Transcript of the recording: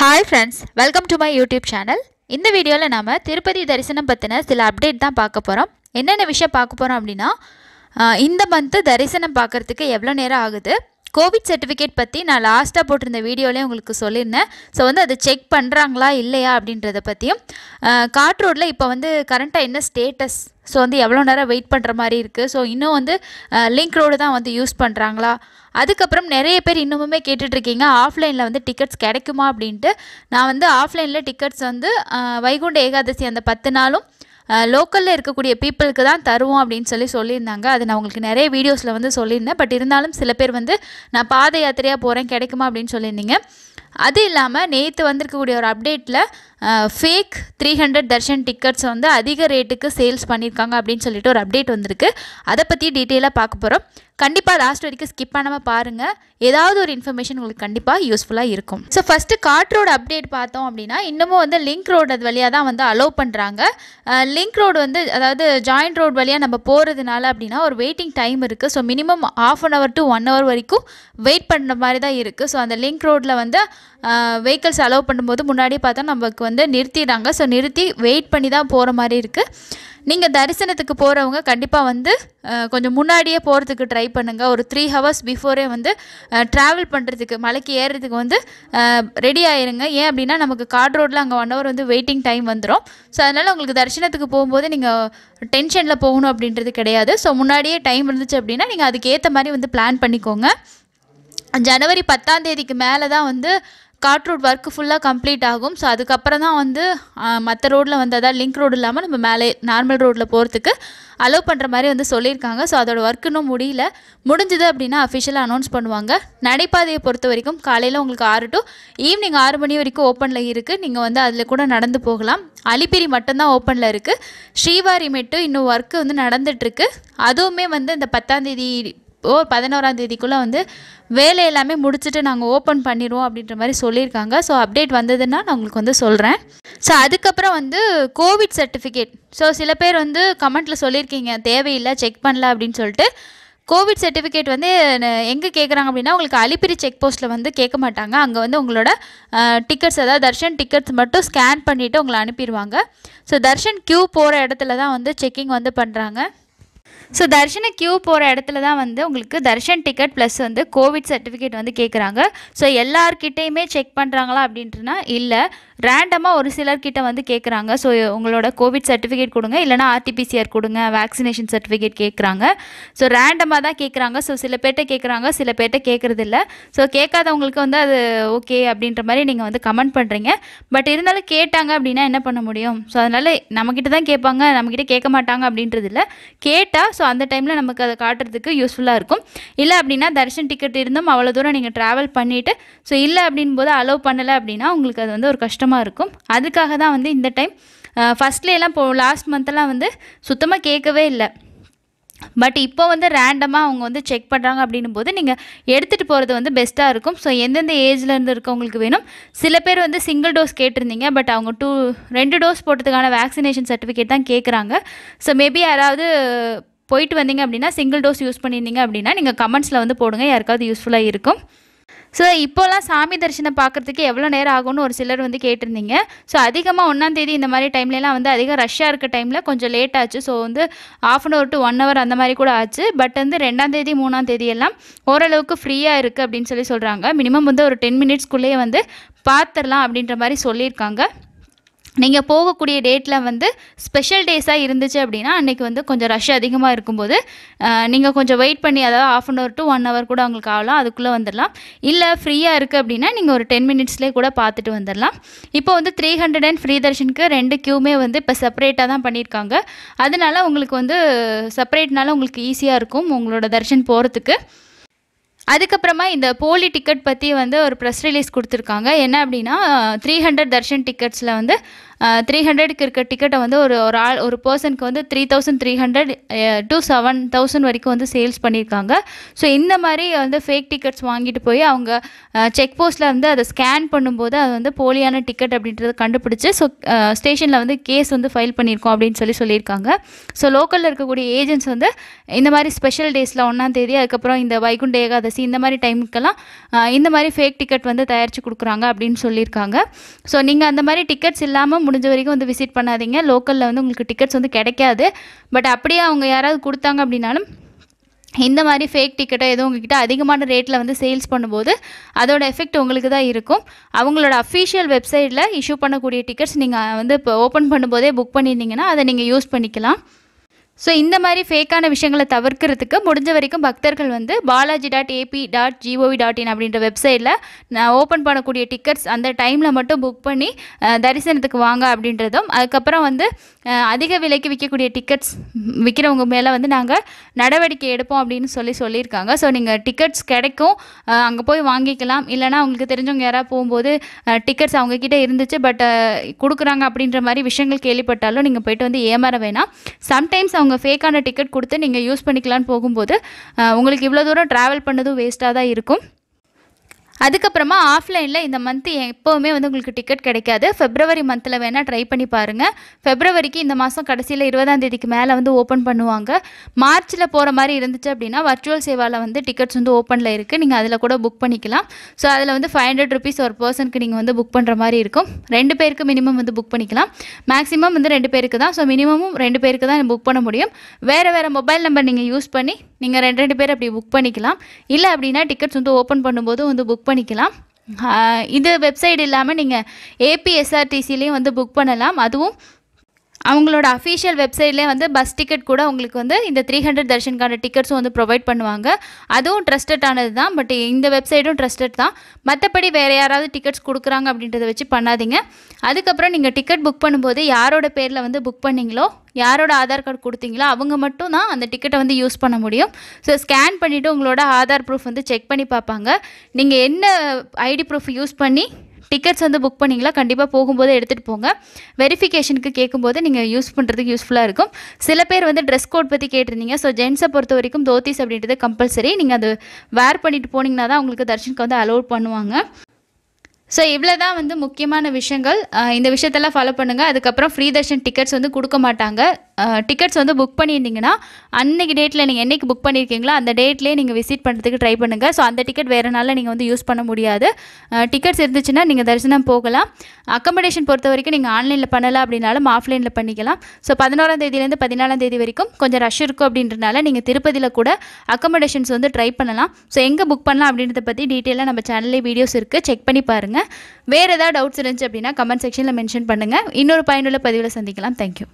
hi friends welcome to my YouTube channel இந்த வீடியோவில் நாம் திருப்பதி தரிசனம் பற்றின சில அப்டேட் தான் பார்க்க போகிறோம் என்னென்ன விஷயம் பார்க்க போகிறோம் அப்படின்னா இந்த மந்த்து தரிசனம் பார்க்குறதுக்கு எவ்வளோ நேரம் ஆகுது கோவிட் சர்டிஃபிகேட் பற்றி நான் லாஸ்ட்டாக போட்டிருந்த வீடியோலேயே உங்களுக்கு சொல்லியிருந்தேன் ஸோ வந்து அதை செக் பண்ணுறாங்களா இல்லையா அப்படின்றத பற்றியும் காட்ரோடில் இப்போ வந்து கரண்ட்டாக என்ன ஸ்டேட்டஸ் ஸோ வந்து எவ்வளோ நேரம் வெயிட் பண்ணுற மாதிரி இருக்குது ஸோ இன்னும் வந்து லிங்க் ரோடு தான் வந்து யூஸ் பண்ணுறாங்களா அதுக்கப்புறம் நிறைய பேர் இன்னுமுமே கேட்டுட்ருக்கீங்க ஆஃப்லைனில் வந்து டிக்கெட்ஸ் கிடைக்குமா அப்படின்ட்டு நான் வந்து ஆஃப்லைனில் டிக்கெட்ஸ் வந்து வைகுண்ட ஏகாதசி அந்த பத்து நாளும் லோக்கலில் இருக்கக்கூடிய பீப்புளுக்கு தான் தருவோம் அப்படின்னு சொல்லி சொல்லியிருந்தாங்க அது நான் உங்களுக்கு நிறைய வீடியோஸில் வந்து சொல்லியிருந்தேன் பட் இருந்தாலும் சில பேர் வந்து நான் பாத யாத்திரையாக போகிறேன் கிடைக்குமா அப்படின்னு சொல்லியிருந்தீங்க அது இல்லாமல் நேற்று வந்திருக்கக்கூடிய ஒரு அப்டேட்டில் fake three hundred darshan tickets வந்து அதிக ரேட்டுக்கு சேல்ஸ் பண்ணியிருக்காங்க அப்படின்னு சொல்லிட்டு ஒரு அப்டேட் வந்திருக்கு அதை பற்றி டீட்டெயிலாக பார்க்க போகிறோம் கண்டிப்பாக லாஸ்ட் வரைக்கும் ஸ்கிப் பண்ணாமல் பாருங்கள் ஏதாவது ஒரு இன்ஃபர்மேஷன் உங்களுக்கு கண்டிப்பாக யூஸ்ஃபுல்லாக இருக்கும் so first ghat road update பார்த்தோம் அப்படின்னா இன்னமும் வந்து லிங்க் ரோடு அது வழியாக தான் வந்து அலோவ் பண்ணுறாங்க லிங்க் ரோடு வந்து அதாவது ஜாயிண்ட் ரோடு வழியாக நம்ம போகிறதுனால அப்படின்னா ஒரு வெயிட்டிங் டைம் இருக்குது so minimum half an hour to one hour வரைக்கும் வெயிட் பண்ணுற மாதிரி தான் இருக்குது ஸோ அந்த லிங்க் ரோட்டில் வந்து வெஹிக்கல்ஸ் அலோவ் பண்ணும்போது முன்னாடி பார்த்தா நமக்கு வந்து நிறுத்திடுறாங்க ஸோ நிறுத்தி வெயிட் பண்ணி தான் போகிற மாதிரி இருக்குது நீங்கள் தரிசனத்துக்கு போகிறவங்க கண்டிப்பாக வந்து கொஞ்சம் முன்னாடியே போகிறதுக்கு ட்ரை பண்ணுங்கள் ஒரு த்ரீ ஹவர்ஸ் பிஃபோரே வந்து ட்ராவல் பண்ணுறதுக்கு மலைக்கு ஏறுறதுக்கு வந்து ரெடி ஆயிருங்க ஏன் அப்படின்னா நமக்கு காட் ரோட்டில் அங்கே ஒன் ஹவர் வந்து வெயிட்டிங் டைம் வந்துடும் ஸோ அதனால் உங்களுக்கு தரிசனத்துக்கு போகும்போது நீங்கள் டென்ஷனில் போகணும் அப்படின்றது கிடையாது ஸோ முன்னாடியே டைம் இருந்துச்சு அப்படின்னா நீங்கள் அதுக்கேற்ற மாதிரி வந்து பிளான் பண்ணிக்கோங்க ஜனவரி பத்தாம் தேதிக்கு மேலே தான் வந்து காட் ரோட் ஒர்க்கு ஃபுல்லாக கம்ப்ளீட் ஆகும் ஸோ அதுக்கப்புறம் தான் வந்து மற்ற ரோடில் வந்து அதாவது லிங்க் ரோடு இல்லாமல் நம்ம மேலே நார்மல் ரோட்டில் போகிறதுக்கு அலோவ் பண்ணுற மாதிரி வந்து சொல்லியிருக்காங்க ஸோ அதோட ஒர்க் இன்னும் முடியல முடிஞ்சது அப்படின்னா அஃபிஷியலாக அனௌன்ஸ் பண்ணுவாங்க நடைபாதையை பொறுத்த வரைக்கும் காலையில் உங்களுக்கு ஆறு டு ஈவினிங் ஆறு மணி வரைக்கும் ஓப்பனில் இருக்குது நீங்கள் வந்து அதில் கூட நடந்து போகலாம் அலிப்பிரி மட்டும்தான் ஓப்பனில் இருக்குது ஸ்ரீவாரி மெட்டு இன்னும் ஒர்க்கு வந்து நடந்துகிட்ருக்கு அதுவுமே வந்து இந்த தேதி ஓ பதினோராம் தேதிக்குள்ளே வந்து வேலை எல்லாமே முடிச்சுட்டு நாங்கள் ஓப்பன் பண்ணிடுவோம் அப்படின்ற மாதிரி சொல்லியிருக்காங்க ஸோ அப்டேட் வந்ததுன்னா நான் உங்களுக்கு வந்து சொல்கிறேன் ஸோ அதுக்கப்புறம் வந்து கோவிட் சர்டிஃபிகேட் ஸோ சில பேர் வந்து கமெண்ட்டில் சொல்லியிருக்கீங்க தேவையில்லை செக் பண்ணல அப்படின்னு சொல்லிட்டு கோவிட் சர்டிஃபிகேட் வந்து எங்கே கேட்குறாங்க அப்படின்னா உங்களுக்கு அலிப்பிரி செக் போஸ்ட்டில் வந்து கேட்க மாட்டாங்க அங்கே வந்து உங்களோட டிக்கெட்ஸ் அதாவது தர்ஷன் டிக்கெட்ஸ் மட்டும் ஸ்கேன் பண்ணிவிட்டு உங்களை அனுப்பிடுவாங்க ஸோ தர்ஷன் க்யூ போகிற இடத்துல தான் வந்து செக்கிங் வந்து பண்ணுறாங்க ஸோ தர்ஷன கியூ போகிற இடத்துல தான் வந்து உங்களுக்கு தர்ஷன் டிக்கெட் ப்ளஸ் வந்து கோவிட் சர்டிஃபிகேட் வந்து கேட்குறாங்க ஸோ எல்லார்கிட்டையுமே செக் பண்ணுறாங்களா அப்படின்ட்டுனா இல்லை ரேண்டமாக ஒரு சிலர்கிட்ட வந்து கேட்குறாங்க ஸோ உங்களோட கோவிட் சர்டிஃபிகேட் கொடுங்க இல்லைனா ஆர்டிபிசிஆர் கொடுங்க வேக்சினேஷன் சர்டிஃபிகேட் கேட்குறாங்க ஸோ ரேண்டமாக தான் கேட்குறாங்க ஸோ சில பேர்கிட்ட கேட்குறாங்க சில பேர்கிட்ட கேட்குறதில்ல ஸோ கேட்காதவங்களுக்கு வந்து அது ஓகே அப்படின்ற மாதிரி நீங்கள் வந்து கமெண்ட் பண்ணுறீங்க பட் இருந்தாலும் கேட்டாங்க அப்படின்னா என்ன பண்ண முடியும் ஸோ அதனால் நம்மக்கிட்ட தான் கேட்பாங்க நம்மக்கிட்ட கேட்க மாட்டாங்க அப்படின்றது இல்லை கேட்டால் கரெக்டாக ஸோ அந்த டைமில் நமக்கு அதை காட்டுறதுக்கு யூஸ்ஃபுல்லாக இருக்கும் இல்லை அப்படின்னா தர்ஷன் டிக்கெட் இருந்தும் அவ்வளோ தூரம் நீங்கள் ட்ராவல் பண்ணிவிட்டு ஸோ இல்லை அப்படின் போது அலோவ் பண்ணலை அப்படின்னா உங்களுக்கு அது வந்து ஒரு கஷ்டமாக இருக்கும் அதுக்காக தான் வந்து இந்த டைம் ஃபஸ்ட்லேயெல்லாம் போ லாஸ்ட் மந்த்தெல்லாம் வந்து சுத்தமாக கேட்கவே இல்லை பட் இப்போ வந்து ரேண்டமாக அவங்க வந்து செக் பண்ணுறாங்க அப்படின்னும் போது நீங்கள் எடுத்துகிட்டு போகிறது வந்து பெஸ்ட்டாக இருக்கும் ஸோ எந்தெந்த ஏஜ்லேருந்து இருக்கவங்களுக்கு வேணும் சில பேர் வந்து சிங்கிள் டோஸ் கேட்டிருந்தீங்க பட் அவங்க டூ ரெண்டு டோஸ் போட்டதுக்கான வேக்சினேஷன் சர்டிஃபிகேட் தான் கேட்குறாங்க ஸோ மேபி யாராவது போயிட்டு வந்தீங்க அப்படின்னா சிங்கிள் டோஸ் யூஸ் பண்ணியிருந்தீங்க அப்படின்னா நீங்கள் கமெண்ட்ஸில் வந்து போடுங்க யாருக்காவது யூஸ்ஃபுல்லாக இருக்கும் ஸோ இப்போல்லாம் சாமி தரிசனம் பார்க்குறதுக்கு எவ்வளோ நேரம் ஆகும்னு ஒரு சிலர் வந்து கேட்டிருந்தீங்க ஸோ அதிகமாக ஒன்றாந்தேதி இந்த மாதிரி டைம்லலாம் வந்து அதிகம் ரஷ்ஷாக இருக்க டைமில் கொஞ்சம் லேட் ஆச்சு ஸோ வந்து half an hour to one hour அந்த மாதிரி கூட ஆச்சு பட் வந்து ரெண்டாந்தேதி மூணாம் தேதியெல்லாம் ஓரளவுக்கு ஃப்ரீயாக இருக்குது அப்படின்னு சொல்லி சொல்கிறாங்க மினிமம் வந்து ஒரு டென் மினிட்ஸ்க்குள்ளேயே வந்து பார்த்துடலாம் அப்படின்ற மாதிரி சொல்லியிருக்காங்க நீங்கள் போகக்கூடிய டேட்டில் வந்து ஸ்பெஷல் டேஸாக இருந்துச்சு அப்படின்னா அன்றைக்கி வந்து கொஞ்சம் ரஷ் அதிகமாக இருக்கும்போது நீங்கள் கொஞ்சம் வெயிட் பண்ணி அதாவது half an hour to one hour கூட உங்களுக்கு ஆகலாம் அதுக்குள்ளே வந்துடலாம் இல்லை ஃப்ரீயாக இருக்குது அப்படின்னா நீங்கள் ஒரு டென் மினிட்ஸ்லேயே கூட பார்த்துட்டு வந்துடலாம் இப்போ வந்து த்ரீ ஹண்ட்ரட் அண்ட் ஃப்ரீ தர்ஷனுக்கு ரெண்டு க்யூமே வந்து இப்போ செப்பரேட்டாக தான் பண்ணியிருக்காங்க அதனால் உங்களுக்கு வந்து செப்பரேட்னால உங்களுக்கு ஈஸியாக இருக்கும் உங்களோட தர்ஷன் போகிறதுக்கு அதுக்கப்புறமா இந்த போலி டிக்கெட் பற்றி வந்து ஒரு ப்ரெஸ் ரிலீஸ் கொடுத்துருக்காங்க என்ன அப்படின்னா த்ரீ ஹண்ட்ரட் தர்ஷன் டிக்கெட்ஸில் வந்து த்ரீ ஹண்ட்ரடுக்கு இருக்க டிக்கெட்டை வந்து ஒரு ஒரு ஆள் ஒரு பர்சனுக்கு வந்து three thousand three hundred to seven thousand வரைக்கும் வந்து சேல்ஸ் பண்ணியிருக்காங்க ஸோ இந்த மாதிரி வந்து ஃபேக் டிக்கெட்ஸ் வாங்கிட்டு போய் அவங்க செக் போஸ்ட்டில் வந்து அதை ஸ்கேன் பண்ணும்போது அது வந்து போலியான டிக்கெட் அப்படின்றத கண்டுபிடிச்சி ஸோ ஸ்டேஷனில் வந்து கேஸ் வந்து ஃபைல் பண்ணியிருக்கோம் அப்படின்னு சொல்லி சொல்லியிருக்காங்க ஸோ லோக்கலில் இருக்கக்கூடிய ஏஜென்ட்ஸ் வந்து இந்த மாதிரி ஸ்பெஷல் டேஸில் ஒன்றாம் தேதி அதுக்கப்புறம் இந்த வைகுண்ட ஏகாதசி இந்த மாதிரி டைமுக்கெல்லாம் இந்த மாதிரி ஃபேக் டிக்கெட் வந்து தயாரித்து கொடுக்குறாங்க அப்படின்னு சொல்லியிருக்காங்க ஸோ நீங்கள் அந்த மாதிரி டிக்கெட்ஸ் இல்லாமல் முடிஞ்ச வரைக்கும் வந்து விசிட் பண்ணாதீங்க லோக்கலில் வந்து உங்களுக்கு டிக்கெட்ஸ் வந்து கிடைக்காது பட் அப்படியே அவங்க யாராவது கொடுத்தாங்க அப்படின்னாலும் இந்த மாதிரி ஃபேக் டிக்கெட்டோ எதுவும் உங்ககிட்ட அதிகமான ரேட்டில் வந்து சேல்ஸ் பண்ணும்போது அதோட எஃபெக்ட் உங்களுக்கு தான் இருக்கும் அவங்களோட அஃபிஷியல் வெப்சைட்டில் இஷ்யூ பண்ணக்கூடிய டிக்கெட்ஸ் நீங்கள் வந்து இப்போ ஓப்பன் பண்ணும்போதே புக் பண்ணியிருந்தீங்கன்னா அதை நீங்கள் யூஸ் பண்ணிக்கலாம் ஸோ இந்த மாதிரி ஃபேக்கான விஷயங்களை தவிர்க்கிறதுக்கு முடிஞ்ச வரைக்கும் பக்தர்கள் வந்து Balaji dot AP dot GOV dot in அப்படின்ற வெப்சைட்டில் நான் ஓப்பன் பண்ணக்கூடிய டிக்கெட்ஸ் அந்த டைமில் மட்டும் புக் பண்ணி தரிசனத்துக்கு வாங்க அப்படின்றதும் அதுக்கப்புறம் வந்து அதிக விலைக்கு விற்கக்கூடிய டிக்கெட்ஸ் விற்கிறவங்க மேலே வந்து நாங்கள் நடவடிக்கை எடுப்போம் அப்படின்னு சொல்லி சொல்லியிருக்காங்க ஸோ நீங்கள் டிக்கெட்ஸ் கிடைக்கும் அங்கே போய் வாங்கிக்கலாம் இல்லைனா உங்களுக்கு தெரிஞ்சவங்க யாராவது போகும்போது டிக்கெட்ஸ் அவங்கக்கிட்ட இருந்துச்சு பட் கொடுக்குறாங்க அப்படின்ற மாதிரி விஷயங்கள் கேள்விப்பட்டாலும் நீங்கள் போயிட்டு வந்து ஏமாற வேணாம் சம்டைம்ஸ் அவங்க உங்கள் ஃபேக்கான டிக்கெட் கொடுத்து நீங்கள் யூஸ் பண்ணிக்கலான்னு போகும்போது உங்களுக்கு இவ்வளோ தூரம் ட்ராவல் பண்ணதும் வேஸ்ட்டாக தான் இருக்கும் அதுக்கப்புறமா ஆஃப்லைனில் இந்த மந்த் எப்போவுமே வந்து உங்களுக்கு டிக்கெட் கிடைக்காது ஃபெப்ரவரி மந்தில் வேணால் ட்ரை பண்ணி பாருங்கள் ஃபெப்ரவரிக்கு இந்த மாதம் கடைசியில் இருபதாம் தேதிக்கு மேலே வந்து ஓப்பன் பண்ணுவாங்க மார்ச்சில் போகிற மாதிரி இருந்துச்சு அப்படின்னா வர்ச்சுவல் சேவாவில் வந்து டிக்கெட்ஸ் வந்து ஓப்பனில் இருக்குது நீங்கள் அதில் கூட புக் பண்ணிக்கலாம் ஸோ அதில் வந்து ஃபைவ் ஹண்ட்ரட் ருபீஸ் ஒரு பர்சனுக்கு நீங்கள் வந்து புக் பண்ணுற மாதிரி இருக்கும் ரெண்டு பேருக்கு மினிமம் வந்து புக் பண்ணிக்கலாம் மேக்ஸிமம் வந்து ரெண்டு பேருக்கு தான் ஸோ மினிமமும் ரெண்டு பேருக்கு தான் புக் பண்ண முடியும் வேறு வேறு மொபைல் நம்பர் நீங்கள் யூஸ் பண்ணி நீங்கள் ரெண்டு ரெண்டு பேர் அப்படி புக் பண்ணிக்கலாம் இல்லை அப்படின்னா டிக்கெட்ஸ் வந்து ஓப்பன் பண்ணும்போது வந்து புக் பண்ணிக்கலாம் இது வெப்சைட் இல்லாமல் நீங்கள் ஏபிஎஸ்ஆர்டிசிலையும் வந்து புக் பண்ணலாம் அதுவும் அவங்களோட அஃபீஷியல் வெப்சைட்லேயே வந்து பஸ் டிக்கெட் கூட உங்களுக்கு வந்து இந்த த்ரீ ஹண்ட்ரட் தர்ஷனுக்கான டிக்கெட்ஸும் வந்து ப்ரொவைட் பண்ணுவாங்க அதுவும் ட்ரஸ்டட் ஆனது தான் பட் இந்த வெப்சைட்டும் ட்ரஸ்டட் தான் மற்றபடி வேறு யாராவது டிக்கெட்ஸ் கொடுக்குறாங்க அப்படின்றத வச்சு பண்ணாதீங்க அதுக்கப்புறம் நீங்கள் டிக்கெட் புக் பண்ணும்போது யாரோட பேரில் வந்து புக் பண்ணிங்களோ யாரோட ஆதார் கார்டு கொடுத்தீங்களோ அவங்க மட்டும் தான் அந்த டிக்கெட்டை வந்து யூஸ் பண்ண முடியும் ஸோ ஸ்கேன் பண்ணிவிட்டு உங்களோட ஆதார் ப்ரூஃப் வந்து செக் பண்ணி பார்ப்பாங்க நீங்கள் என்ன ஐடி ப்ரூஃப் யூஸ் பண்ணி டிக்கெட்ஸ் வந்து புக் பண்ணிங்களா கண்டிப்பாக போகும்போது எடுத்துகிட்டு போங்க வெரிஃபிகேஷனுக்கு கேட்கும்போது நீங்கள் யூஸ் பண்ணுறதுக்கு யூஸ்ஃபுல்லாக இருக்கும் சில பேர் வந்து ட்ரெஸ் கோட் பற்றி கேட்டிருந்தீங்க ஸோ ஜென்ஸை பொறுத்த வரைக்கும் தோத்திஸ் அப்படின்றது கம்பல்சரி நீங்கள் அது வேர் பண்ணிட்டு போனீங்கன்னா தான் உங்களுக்கு தர்ஷனுக்கு வந்து அலோவ் பண்ணுவாங்க ஸோ இவ்வளோ தான் வந்து முக்கியமான விஷயங்கள் இந்த விஷயத்தெல்லாம் ஃபாலோ பண்ணுங்கள் அதுக்கப்புறம் ஃப்ரீ தர்ஷன் டிக்கெட்ஸ் வந்து கொடுக்க மாட்டாங்க டிக்கெட்ஸ் வந்து புக் பண்ணியிருந்தீங்கன்னா அன்றைக்கி டேட்டில் நீங்கள் என்றைக்கு புக் பண்ணியிருக்கீங்களோ அந்த டேட்லேயே நீங்கள் விசிட் பண்ணுறதுக்கு ட்ரை பண்ணுங்கள் ஸோ அந்த டிக்கெட் வேறு நாளில் நீங்கள் வந்து யூஸ் பண்ண முடியாது டிக்கெட்ஸ் இருந்துச்சுன்னா நீங்கள் தரிசனம் போகலாம் அக்கமடேஷன் பொறுத்த வரைக்கும் நீங்கள் ஆன்லைனில் பண்ணலாம் அப்படின்னாலும் ஆஃப்லைனில் பண்ணிக்கலாம் ஸோ பதினோராம் தேதியிலேருந்து பதினாலாம் தேதி வரைக்கும் கொஞ்சம் ரஷ் இருக்கும் அப்படின்றனால நீங்கள் திருப்பதியில் கூட அக்கமடேஷன்ஸ் வந்து ட்ரை பண்ணலாம் ஸோ எங்கே புக் பண்ணலாம் அப்படின்றத பற்றி டீட்டெயிலாக நம்ம சேனல்லேயே வீடியோஸ் இருக்குது செக் பண்ணி பாருங்கள் வேறு ஏதாவது டவுட்ஸ் இருந்துச்சு அப்படின்னா கமெண்ட் செக்ஷனில் மென்ஷன் பண்ணுங்கள் இன்னொரு பயனுள்ள பதிவில் சந்திக்கலாம் தேங்க்யூ